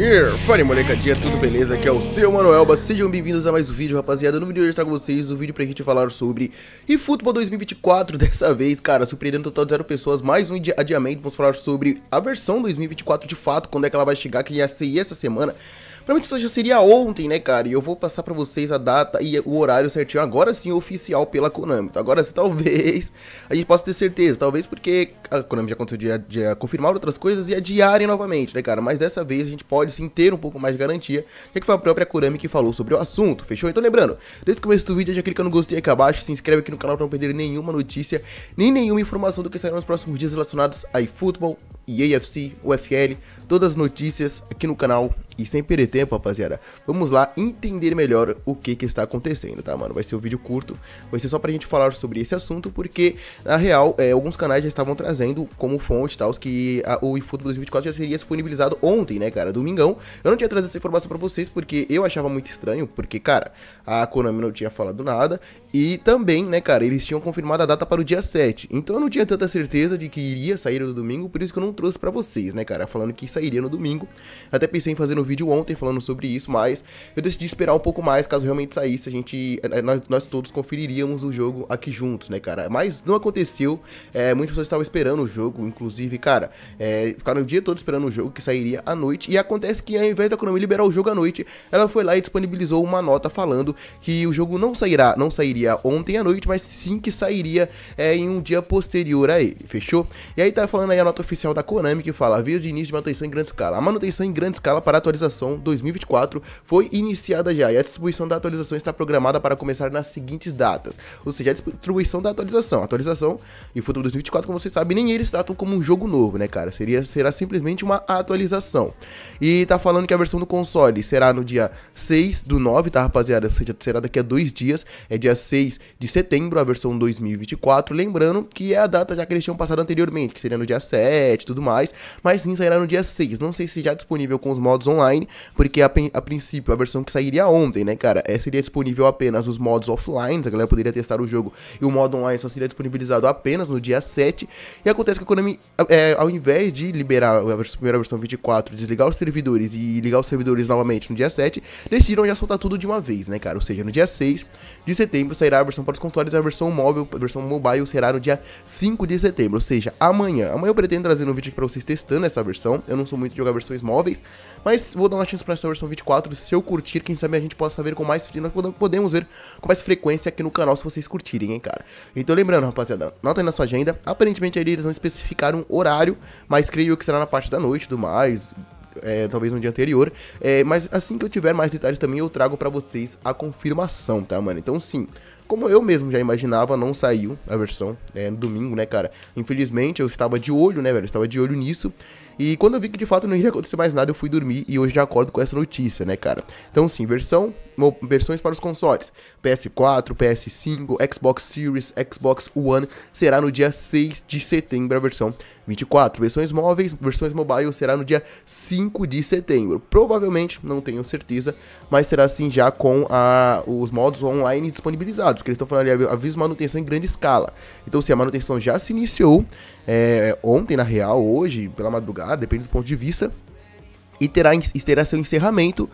here? Fala molecadinha, tudo beleza? Aqui é o seu Manoelba, sejam bem-vindos a mais um vídeo, rapaziada. No vídeo de hoje eu trago vocês o um vídeo pra gente falar sobre eFootball 2024, dessa vez, cara, surpreendendo total de zero pessoas, mais um adiamento, vamos falar sobre a versão 2024 de fato, quando é que ela vai chegar, que ia ser essa semana. Provavelmente isso já seria ontem, né, cara? E eu vou passar pra vocês a data e o horário certinho, agora sim, oficial pela Konami. Então, agora sim, talvez a gente possa ter certeza. Talvez porque a Konami já aconteceu de, de confirmar outras coisas e adiarem novamente, né, cara? Mas dessa vez a gente pode sim ter um pouco mais de garantia, já que foi a própria Konami que falou sobre o assunto, fechou? Então, lembrando, desde o começo do vídeo, já clica no gostei aqui abaixo, se inscreve aqui no canal pra não perder nenhuma notícia, nem nenhuma informação do que sairá nos próximos dias relacionados a eFootball, e AFC, UFL, todas as notícias aqui no canal. E sem perder tempo, rapaziada, vamos lá entender melhor o que que está acontecendo, tá, mano? Vai ser um vídeo curto, vai ser só pra gente falar sobre esse assunto, porque, na real, é, alguns canais já estavam trazendo como fonte e tal, que a, o eFootball 2024 já seria disponibilizado ontem, né, cara? Domingão. Eu não tinha trazido essa informação pra vocês, porque eu achava muito estranho, porque, cara, a Konami não tinha falado nada, e também, né, cara, eles tinham confirmado a data para o dia 7, então eu não tinha tanta certeza de que iria sair no domingo, por isso que eu não trouxe para vocês, né, cara? Falando que sairia no domingo. Até pensei em fazer um vídeo ontem falando sobre isso, mas eu decidi esperar um pouco mais, caso realmente saísse, a gente. Eh, eh, nós, nós todos conferiríamos o jogo aqui juntos, né, cara? Mas não aconteceu. É, muitas pessoas estavam esperando o jogo, inclusive, cara, é, ficaram o dia todo esperando o jogo que sairia à noite. E acontece que ao invés da Konami liberar o jogo à noite, ela foi lá e disponibilizou uma nota falando que o jogo não sairá, não sairia ontem à noite, mas sim que sairia é, em um dia posterior a ele, fechou? E aí tá falando aí a nota oficial da Konami que fala vias de início de manutenção em grande escala. A manutenção em grande escala para a atualização 2024 foi iniciada já e a distribuição da atualização está programada para começar nas seguintes datas. Ou seja, a distribuição da atualização. A atualização e Futuro 2024, como vocês sabem, nem eles tratam como um jogo novo, né, cara? Seria, será simplesmente uma atualização. E tá falando que a versão do console será no dia 6 do 9, tá, rapaziada? Ou seja, será daqui a dois dias. É dia 6 de setembro, a versão 2024. Lembrando que é a data já que eles tinham passado anteriormente, que seria no dia 7 tudo tudo mais, mas sim sairá no dia 6. Não sei se já é disponível com os modos online, porque a, a princípio a versão que sairia ontem, né, cara, é, seria disponível apenas os modos offline, a galera poderia testar o jogo e o modo online só seria disponibilizado apenas no dia 7. E acontece que a Konami, é, ao invés de liberar a versão, primeira versão 24, desligar os servidores e ligar os servidores novamente no dia 7, decidiram já soltar tudo de uma vez, né, cara? Ou seja, no dia 6 de setembro sairá a versão para os consoles e a versão móvel, a versão mobile será no dia 5 de setembro, ou seja, amanhã. Amanhã eu pretendo trazer no vídeo dica pra vocês testando essa versão. Eu não sou muito de jogar versões móveis, mas vou dar uma chance pra essa versão 24. Se eu curtir, quem sabe a gente possa ver com mais frequência. podemos ver com mais frequência aqui no canal se vocês curtirem, hein, cara. Então lembrando, rapaziada, nota aí na sua agenda. Aparentemente eles não especificaram um horário, mas creio que será na parte da noite e tudo mais. É, talvez no dia anterior. É, mas assim que eu tiver mais detalhes também, eu trago para vocês a confirmação, tá, mano? Então, sim, como eu mesmo já imaginava, não saiu a versão é, no domingo, né, cara? Infelizmente, eu estava de olho, né, velho? Eu estava de olho nisso. E quando eu vi que de fato não iria acontecer mais nada, eu fui dormir e hoje já acordo com essa notícia, né, cara? Então, sim, versão, versões para os consoles: PS4, PS5, Xbox Series, Xbox One será no dia 6 de setembro a versão 24. Versões móveis, versões mobile será no dia 5 de setembro. Provavelmente, não tenho certeza, mas será assim já com a, os modos online disponibilizados, porque eles estão falando ali aviso manutenção em grande escala. Então, se a manutenção já se iniciou é, ontem, na real, hoje, pela madrugada tá? Depende do ponto de vista. E terá, e terá seu encerramento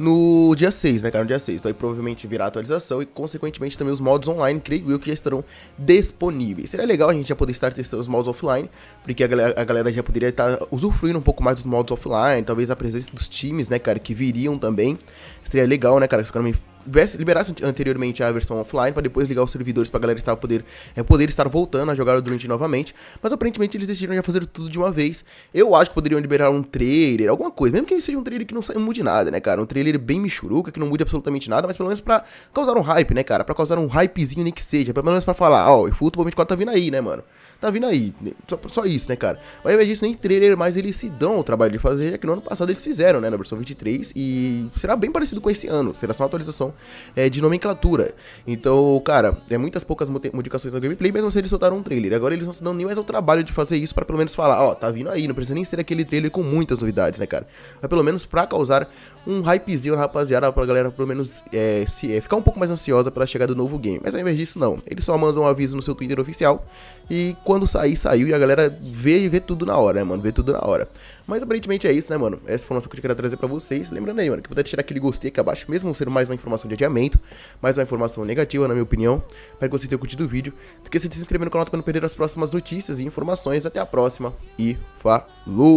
no dia 6, né, cara? No dia 6. Então aí provavelmente virá atualização e, consequentemente, também os modos online, creio eu, que já estarão disponíveis. Seria legal a gente já poder estar testando os modos offline, porque a galera, a galera já poderia estar usufruindo um pouco mais dos modos offline, talvez a presença dos times, né, cara, que viriam também. Seria legal, né, cara? Isso liberasse anteriormente a versão offline para depois ligar os servidores para a galera estar poder, é, poder estar voltando a jogar o Durant novamente, mas aparentemente eles decidiram já fazer tudo de uma vez. Eu acho que poderiam liberar um trailer, alguma coisa, mesmo que seja um trailer que não, não mude nada, né, cara? Um trailer bem michuruca, que não mude absolutamente nada, mas pelo menos para causar um hype, né, cara? Para causar um hypezinho nem que seja, pelo menos para falar, ó, oh, o Futebol 24 tá vindo aí, né, mano? Tá vindo aí, né, só, só isso, né, cara? Mas ao invés disso, nem trailer, mas eles se dão o trabalho de fazer, já que no ano passado eles fizeram, né, na versão 23, e será bem parecido com esse ano, será só uma atualização é, de nomenclatura. Então, cara, é muitas poucas modificações no gameplay, mesmo assim eles soltaram um trailer. Agora eles não se dão nem mais ao trabalho de fazer isso para pelo menos falar, ó, oh, tá vindo aí, não precisa nem ser aquele trailer com muitas novidades, né, cara? Mas pelo menos pra causar um hypezinho na rapaziada, pra galera pelo menos é, se, é, ficar um pouco mais ansiosa pela chegada do novo game. Mas ao invés disso, não. Eles só mandam um aviso no seu Twitter oficial e quando sair, saiu e a galera vê e vê tudo na hora, né, mano? Vê tudo na hora. Mas aparentemente é isso, né, mano? Essa informação que eu queria trazer pra vocês. Lembrando aí, mano, que puder tirar aquele gostei aqui abaixo, mesmo sendo mais uma informação de adiamento, mais uma informação negativa, na minha opinião. Espero que vocês tenham curtido o vídeo. Não esqueça de se inscrever no canal pra não perder as próximas notícias e informações. Até a próxima e falou!